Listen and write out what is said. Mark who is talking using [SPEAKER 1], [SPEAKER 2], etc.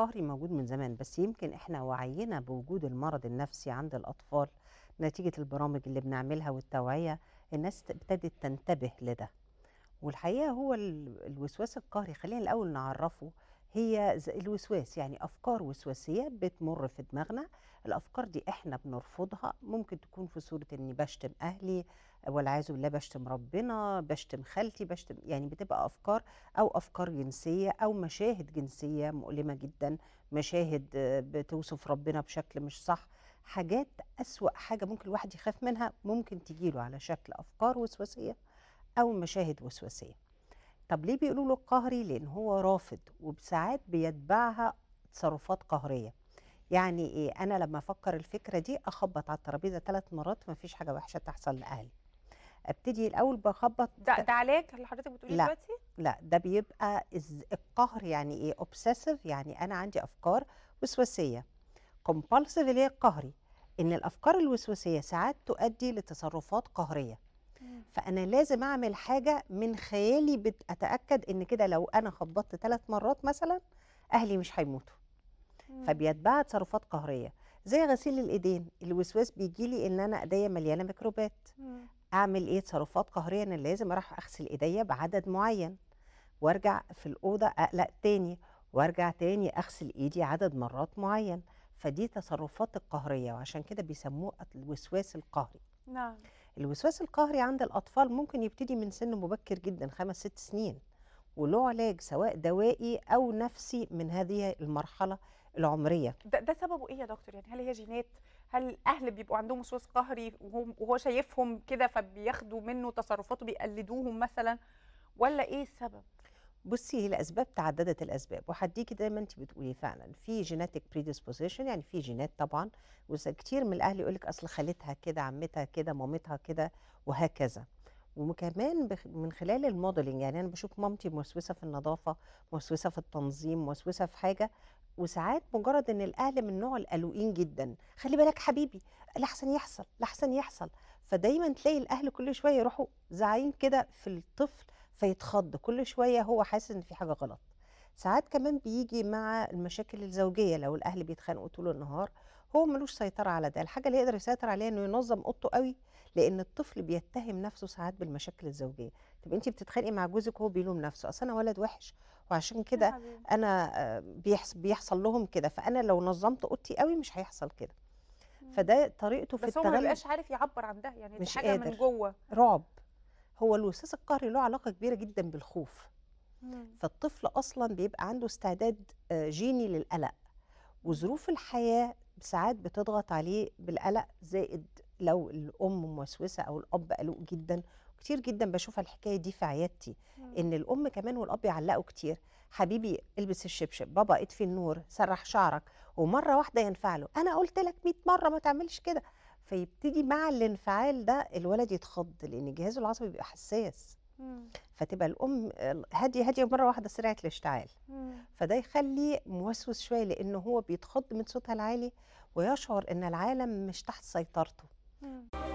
[SPEAKER 1] القهري موجود من زمان بس يمكن احنا وعينا بوجود المرض النفسي عند الأطفال نتيجة البرامج اللي بنعملها والتوعية الناس ابتدت تنتبه لده والحقيقة هو الوسواس القهري خلينا الأول نعرفه هي الوسواس يعني أفكار وسواسية بتمر في دماغنا الأفكار دي إحنا بنرفضها ممكن تكون في صورة إني بشتم أهلي والعياذ بالله بشتم ربنا بشتم خالتي بشتم يعني بتبقى افكار او افكار جنسيه او مشاهد جنسيه مؤلمه جدا مشاهد بتوصف ربنا بشكل مش صح حاجات اسوا حاجه ممكن الواحد يخاف منها ممكن تجيله على شكل افكار وسواسيه او مشاهد وسواسيه طب ليه بيقولوا له قهري لان هو رافض وساعات بيتبعها تصرفات قهريه يعني ايه انا لما افكر الفكره دي اخبط على الترابيزه ثلاث مرات مفيش حاجه وحشه تحصل لاهلي ابتدي الاول بخبط ده, ده علاج اللي حضرتك بتقوليه دلوقتي لا ده بيبقى القهر يعني ايه اوبسيسيف يعني انا عندي افكار وسواسيه كومبالسيف اللي هي قهري ان الافكار الوسواسيه ساعات تؤدي لتصرفات قهريه فانا لازم اعمل حاجه من خيالي بتاكد ان كده لو انا خبطت ثلاث مرات مثلا اهلي مش هيموتوا فبيتبعها تصرفات قهريه زي غسيل الايدين الوسواس بيجي لي ان انا ايديا مليانه ميكروبات اعمل ايه تصرفات قهريه ان لازم اروح اغسل ايديا بعدد معين وارجع في الاوضه اقلق تاني وارجع تاني اغسل ايدي عدد مرات معين فدي تصرفات القهريه وعشان كده بيسموه الوسواس القهري نعم الوسواس القهري عند الاطفال ممكن يبتدي من سن مبكر جدا خمس ست سنين وله علاج سواء دوائي او نفسي من هذه المرحله العمريه ده, ده سببه ايه يا دكتور يعني هل هي جينات هل الاهل بيبقوا عندهم وسواس قهري وهو شايفهم كده فبياخدوا منه تصرفاته بيقلدوهم مثلا ولا ايه السبب بصي هي الاسباب تعددت الاسباب وهديكي زي ما انت بتقولي فعلا في جيناتيك بريديسبوزيشن يعني في جينات طبعا وكتير من الاهل يقول لك اصل خالتها كده عمتها كده مامتها كده وهكذا وكمان من خلال الموديلنج يعني انا بشوف مامتي موسوسه في النظافه موسوسه في التنظيم موسوسه في حاجه وساعات مجرد ان الاهل من نوع القلوقين جدا خلي بالك حبيبي لحسن يحصل لحسن يحصل فدايما تلاقي الاهل كل شويه يروحوا زعين كده في الطفل فيتخض كل شويه هو حاسس ان في حاجه غلط ساعات كمان بيجي مع المشاكل الزوجيه لو الاهل بيتخانقوا طول النهار هو ملوش سيطره على ده الحاجه اللي يقدر يسيطر عليها انه ينظم اوضته قوي لان الطفل بيتهم نفسه ساعات بالمشاكل الزوجيه طب انت بتتخانقي مع جوزك وهو بيلوم نفسه اصل انا ولد وحش وعشان كده انا آه، بيحصل, بيحصل لهم كده فانا لو نظمت اوضتي قوي مش هيحصل كده فده طريقته في التغلب بس هو ما بيبقاش عارف يعبر عن ده يعني مش حاجه قادر. من جوه رعب هو الوسواس القهري له علاقه كبيره جدا بالخوف مم. فالطفل اصلا بيبقى عنده استعداد آه، جيني للقلق وظروف الحياه ساعات بتضغط عليه بالقلق زائد لو الام موسوسه او الاب قلق جدا كتير جدا بشوف الحكايه دي في عيادتي ان الام كمان والاب يعلقوا كتير حبيبي البس الشبشب بابا اطفي النور سرح شعرك ومره واحده ينفع له انا قلت لك 100 مره ما تعملش كده فيبتدي مع الانفعال ده الولد يتخض لان جهازه العصبي بيبقى حساس فتبقى الام هاديه هاديه مره واحده سرعه الاشتعال فده يخلي موسوس شويه لانه هو بيتخض من صوتها العالي ويشعر ان العالم مش تحت سيطرته